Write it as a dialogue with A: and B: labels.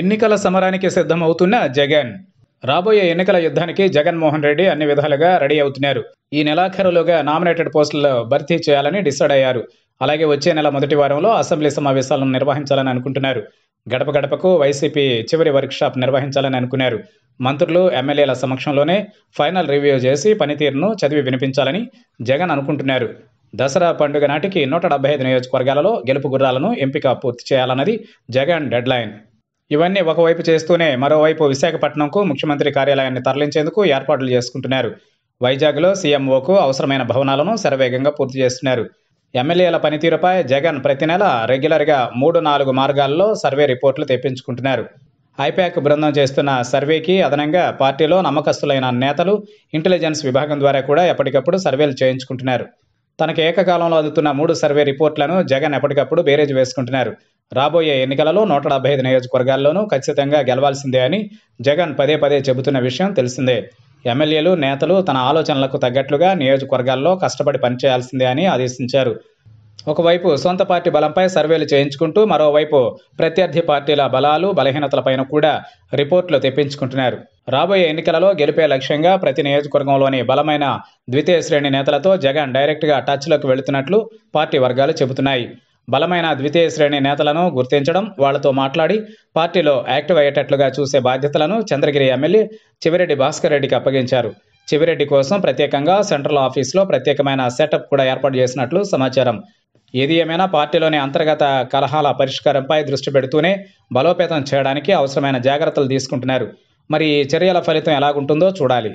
A: ఎన్నికల సమరానికి సిద్ధమవుతున్న జగన్ రాబోయే ఎన్నికల యుద్ధానికి జగన్మోహన్ రెడ్డి అన్ని విధాలుగా రెడీ అవుతున్నారు ఈ నెలాఖరులోగా నామినేటెడ్ పోస్టుల్లో భర్తీ చేయాలని డిసైడ్ అయ్యారు అలాగే వచ్చే నెల మొదటి వారంలో అసెంబ్లీ సమావేశాలను నిర్వహించాలని అనుకుంటున్నారు గడప గడపకు వైసీపీ చివరి వర్క్షాప్ నిర్వహించాలని అనుకున్నారు మంత్రులు ఎమ్మెల్యేల సమక్షంలోనే ఫైనల్ రివ్యూ చేసి పనితీరును చదివి వినిపించాలని జగన్ అనుకుంటున్నారు దసరా పండుగ నాటికి నూట డెబ్బై ఐదు నియోజకవర్గాలలో గెలుపు గుర్రాలను ఎంపిక పూర్తి చేయాలన్నది జగన్ డెడ్లైన్ ఇవన్నీ ఒకవైపు చేస్తూనే మరోవైపు విశాఖపట్నంకు ముఖ్యమంత్రి కార్యాలయాన్ని తరలించేందుకు ఏర్పాట్లు చేసుకుంటున్నారు వైజాగ్లో సీఎంఓకు అవసరమైన భవనాలను శరవేగంగా పూర్తి చేస్తున్నారు ఎమ్మెల్యేల పనితీరుపై జగన్ ప్రతి నెల రెగ్యులర్గా మూడు నాలుగు మార్గాల్లో సర్వే రిపోర్టులు తెప్పించుకుంటున్నారు ఐపాక్ బృందం చేస్తున్న సర్వేకి అదనంగా పార్టీలో నమ్మకస్తులైన నేతలు ఇంటెలిజెన్స్ విభాగం ద్వారా కూడా ఎప్పటికప్పుడు సర్వేలు చేయించుకుంటున్నారు తనకు ఏకకాలంలో అందుతున్న మూడు సర్వే రిపోర్ట్లను జగన్ ఎప్పటికప్పుడు బేరేజ్ వేసుకుంటున్నారు రాబోయే ఎన్నికలలో నూట డెబ్బై ఐదు నియోజకవర్గాల్లోనూ ఖచ్చితంగా గెలవాల్సిందే అని జగన్ పదే పదే చెబుతున్న విషయం తెలిసిందే ఎమ్మెల్యేలు నేతలు తన ఆలోచనలకు తగ్గట్లుగా నియోజకవర్గాల్లో కష్టపడి పనిచేయాల్సిందే అని ఆదేశించారు ఒకవైపు సొంత పార్టీ బలంపై సర్వేలు చేయించుకుంటూ మరోవైపు ప్రత్యర్థి పార్టీల బలాలు బలహీనతలపైన కూడా రిపోర్టులు తెప్పించుకుంటున్నారు రాబోయే ఎన్నికలలో గెలిపే లక్ష్యంగా ప్రతి నియోజకవర్గంలోని బలమైన ద్వితీయ శ్రేణి నేతలతో జగన్ డైరెక్ట్గా టచ్లోకి వెళుతున్నట్లు పార్టీ వర్గాలు చెబుతున్నాయి బలమైన ద్వితీయ శ్రేణి నేతలను గుర్తించడం వాళ్లతో మాట్లాడి పార్టీలో యాక్టివ్ అయ్యేటట్లుగా చూసే బాధ్యతలను చంద్రగిరి ఎమ్మెల్యే చివిరెడ్డి భాస్కర్ రెడ్డికి అప్పగించారు చివిరెడ్డి కోసం ప్రత్యేకంగా సెంట్రల్ ఆఫీస్లో ప్రత్యేకమైన సెటప్ కూడా ఏర్పాటు చేసినట్లు సమాచారం ఏది ఏమైనా పార్టీలోని అంతర్గత కలహాల పరిష్కారంపై దృష్టి పెడుతూనే బలోపేతం చేయడానికి అవసరమైన జాగ్రత్తలు తీసుకుంటున్నారు మరి చర్యల ఫలితం ఎలాగుంటుందో చూడాలి